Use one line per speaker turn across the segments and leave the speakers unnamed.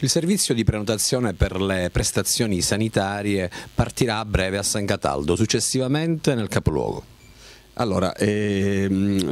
Il servizio di prenotazione per le prestazioni sanitarie partirà a breve a San Cataldo, successivamente nel capoluogo. Allora, ehm,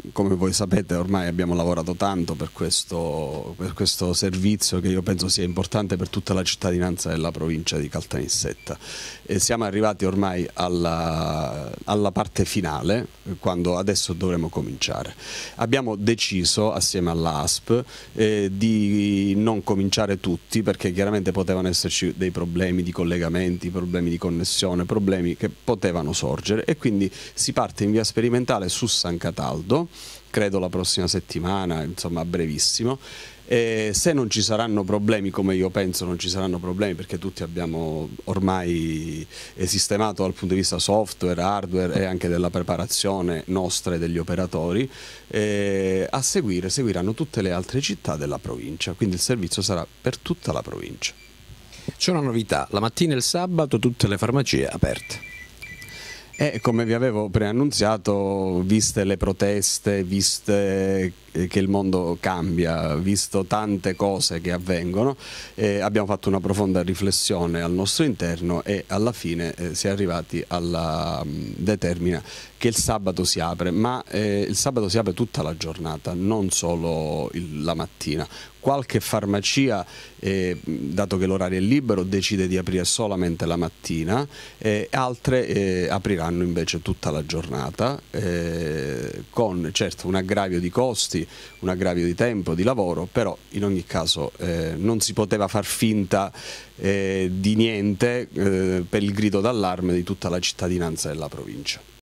eh, come voi sapete ormai abbiamo lavorato tanto per questo, per questo, servizio che io penso sia importante per tutta la cittadinanza della provincia di Caltanissetta. E siamo arrivati ormai alla, alla parte finale, quando adesso dovremo cominciare. Abbiamo deciso, assieme all'ASP, eh, di non cominciare tutti perché chiaramente potevano esserci dei problemi di collegamenti, problemi di connessione, problemi che potevano sorgere e quindi si parte in via sperimentale su San Cataldo, credo la prossima settimana, insomma brevissimo. E se non ci saranno problemi, come io penso non ci saranno problemi perché tutti abbiamo ormai sistemato dal punto di vista software, hardware e anche della preparazione nostra e degli operatori, e a seguire seguiranno tutte le altre città della provincia, quindi il servizio sarà per tutta la provincia. C'è una novità, la mattina e il sabato tutte le farmacie aperte. E come vi avevo preannunziato, viste le proteste, viste che il mondo cambia, visto tante cose che avvengono, eh, abbiamo fatto una profonda riflessione al nostro interno e alla fine eh, si è arrivati alla mh, mm, determina che il sabato si apre, ma eh, il sabato si apre tutta la giornata, non solo il, la mattina. Qualche farmacia, eh, dato che l'orario è libero, decide di aprire solamente la mattina, eh, altre eh, apriranno faranno invece tutta la giornata eh, con certo un aggravio di costi, un aggravio di tempo, di lavoro, però in ogni caso eh, non si poteva far finta eh, di niente eh, per il grido d'allarme di tutta la cittadinanza della provincia.